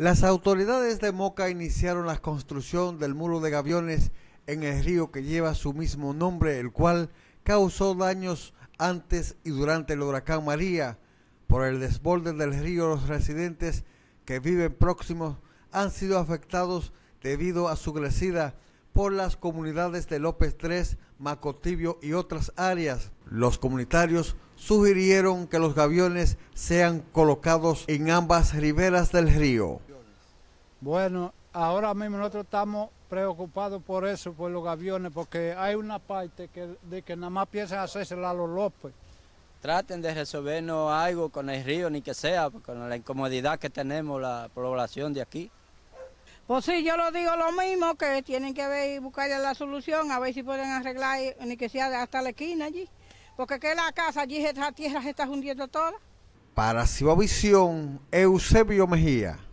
Las autoridades de Moca iniciaron la construcción del muro de gaviones en el río que lleva su mismo nombre, el cual causó daños antes y durante el huracán María. Por el desborde del río, los residentes que viven próximos han sido afectados debido a su crecida por las comunidades de López III, Macotibio y otras áreas. Los comunitarios sugirieron que los gaviones sean colocados en ambas riberas del río. Bueno, ahora mismo nosotros estamos preocupados por eso, por los aviones, porque hay una parte que, de que nada más piensan hacerse a los López. Traten de resolvernos algo con el río, ni que sea, con la incomodidad que tenemos la población de aquí. Pues sí, yo lo digo lo mismo, que tienen que ver y buscar la solución, a ver si pueden arreglar, eh, ni que sea hasta la esquina allí, porque que la casa allí, la tierra se está hundiendo toda. Para Cibavisión, Eusebio Mejía.